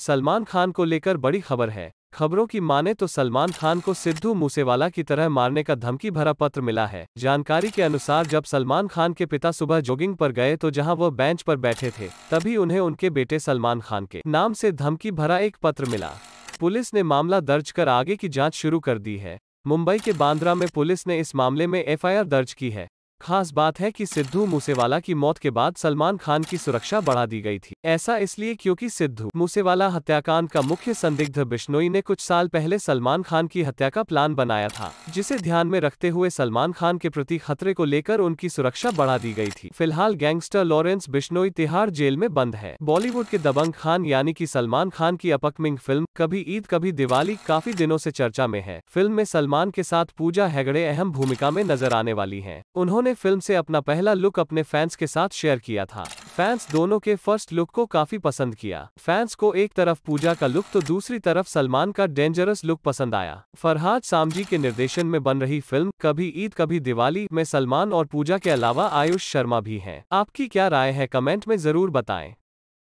सलमान खान को लेकर बड़ी खबर है खबरों की माने तो सलमान खान को सिद्धू मूसेवाला की तरह मारने का धमकी भरा पत्र मिला है जानकारी के अनुसार जब सलमान खान के पिता सुबह जॉगिंग पर गए तो जहां वो बेंच पर बैठे थे तभी उन्हें उनके बेटे सलमान खान के नाम से धमकी भरा एक पत्र मिला पुलिस ने मामला दर्ज कर आगे की जाँच शुरू कर दी है मुंबई के बांद्रा में पुलिस ने इस मामले में एफ दर्ज की है खास बात है कि सिद्धू मूसेवाला की मौत के बाद सलमान खान की सुरक्षा बढ़ा दी गई थी ऐसा इसलिए क्योंकि सिद्धू मूसेवाला हत्याकांड का मुख्य संदिग्ध बिश्नोई ने कुछ साल पहले सलमान खान की हत्या का प्लान बनाया था जिसे ध्यान में रखते हुए सलमान खान के प्रति खतरे को लेकर उनकी सुरक्षा बढ़ा दी गई थी फिलहाल gangster Lawrence Bishnoi Tihar jail में बंद है बॉलीवुड के दबंग खान यानी की सलमान खान की अपकमिंग फिल्म कभी ईद कभी दिवाली काफी दिनों ऐसी चर्चा में है फिल्म में सलमान के साथ पूजा हेगड़े अहम भूमिका में नजर आने वाली है उन्होंने उन्होंने फिल्म से अपना पहला लुक अपने फैंस के साथ शेयर किया था फैंस दोनों के फर्स्ट लुक को काफी पसंद किया फैंस को एक तरफ पूजा का लुक तो दूसरी तरफ सलमान का डेंजरस लुक पसंद आया फरहाद सामजी के निर्देशन में बन रही फिल्म कभी ईद कभी दिवाली में सलमान और पूजा के अलावा आयुष शर्मा भी हैं आपकी क्या राय है कमेंट में जरूर बताएं